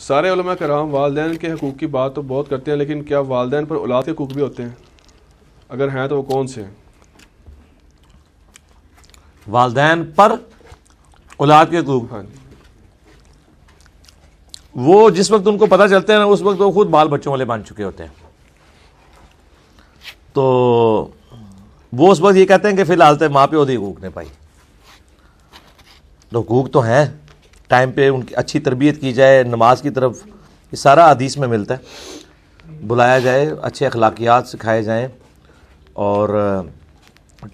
सारे कराम वालदे के हकूक़ की बात तो बहुत करते हैं लेकिन क्या वालदेन पर औलाद के हकूक़ भी होते हैं अगर हैं तो वो कौन से हैं वालदे पर औलाद के हकूक़ हाँ जी वो जिस वक्त उनको पता चलते हैं ना उस वक्त वो खुद बाल बच्चों वाले बन चुके होते हैं तो वो उस वक्त ये कहते हैं कि फिलहाल तो माँ प्यो दे हकूक ने पाई तो हकूक तो हैं टाइम पे उनकी अच्छी तरबियत की जाए नमाज की तरफ ये सारा अदीस में मिलता है बुलाया जाए अच्छे अखलाकियात सिखाए जाएँ और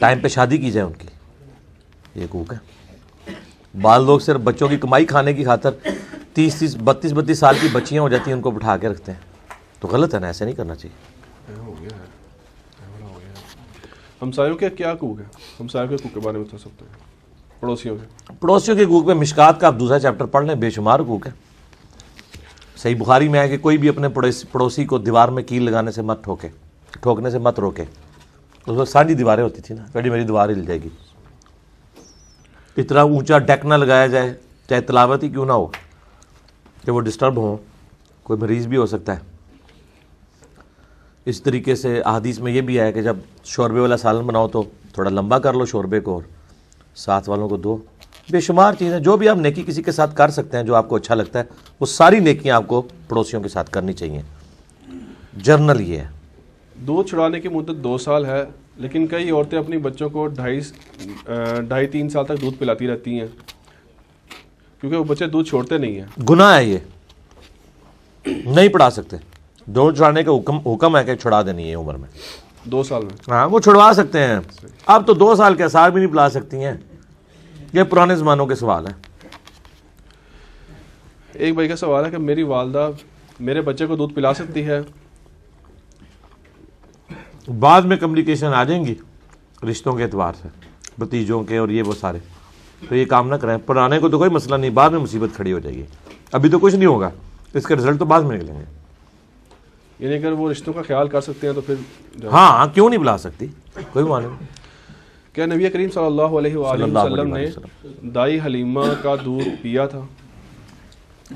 टाइम पे शादी की जाए उनकी ये कूक है बाल लोग सिर्फ बच्चों की कमाई खाने की खातर तीस तीस बत्तीस बत्तीस साल की बच्चियाँ हो जाती हैं उनको बिठा के रखते हैं तो गलत है ना ऐसे नहीं करना चाहिए हमसायों के क्या कूक है हमसायों के कूक के बारे में बता सकते हैं पड़ोसियों के पड़ोसियों के कूक में मिशकात का आप दूसरा चैप्टर पढ़ लें बेशुमार कूक है सही बुखारी में है कि कोई भी अपने पड़ोसी पड़ोसी को दीवार में कील लगाने से मत ठोके ठोकने से मत रोके उसमें साझी दीवारें होती थी ना कड़ी मेरी दीवार हिल जाएगी इतना ऊंचा डेक ना लगाया जाए चाहे तलावत ही क्यों ना हो कि वो डिस्टर्ब हो कोई मरीज़ भी हो सकता है इस तरीके से अदीस में ये भी आया कि जब शोरबे वाला सालन बनाओ तो थोड़ा लंबा कर लो शोरबे को और साथ वालों को दो बेशुमार चीज़ें जो भी आप नेकी किसी के साथ कर सकते हैं जो आपको अच्छा लगता है वो सारी नेकियाँ आपको पड़ोसियों के साथ करनी चाहिए जर्नल ये है दूध छुड़ाने की मुद्दत दो साल है लेकिन कई औरतें अपनी बच्चों को ढाई ढाई तीन साल तक दूध पिलाती रहती हैं क्योंकि वो बच्चे दूध छोड़ते नहीं हैं गुनाह है ये नहीं पढ़ा सकते दूध छुड़ाने का हुक्म हुक्म है कि छुड़ा देनी है उम्र में दो साल में हाँ वो छुड़वा सकते हैं अब तो दो साल के असार भी नहीं पिला सकती हैं ये पुराने ज़मानों के सवाल हैं एक भाई का सवाल है कि मेरी वालदा मेरे बच्चे को दूध पिला सकती है बाद में कम्युनिकेशन आ जाएंगी रिश्तों के एतवार से भतीजों के और ये वो सारे तो ये काम ना करें पुराने को तो कोई मसला नहीं बाद में मुसीबत खड़ी हो जाएगी अभी तो कुछ नहीं होगा इसके रिजल्ट तो बाद में निकलेंगे यानी अगर वो रिश्तों का ख्याल कर सकते हैं तो फिर हाँ क्यों नहीं बुला सकती कोई मालूम क्या नबी करीम सल्लल्लाहु अलैहि वसल्लम ने दाई हलीमा का दूध पिया था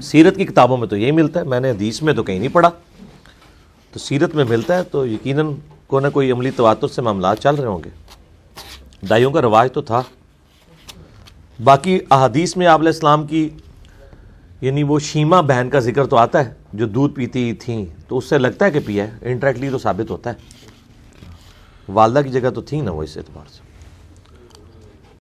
सीरत की किताबों में तो यही मिलता है मैंने हदीस में तो कहीं नहीं पढ़ा तो सीरत में मिलता है तो यकीनन कोई ना कोई अमली तवातर से मामला चल रहे होंगे दाइयों का रवाज तो था बाकी अदीस में आबलाम की यानी वो शीमा बहन का जिक्र तो आता है जो दूध पीती थी तो उससे लगता है कि पिया है इंटरेक्टली तो साबित होता है वालदा की जगह तो थी ना वो इस एतबार से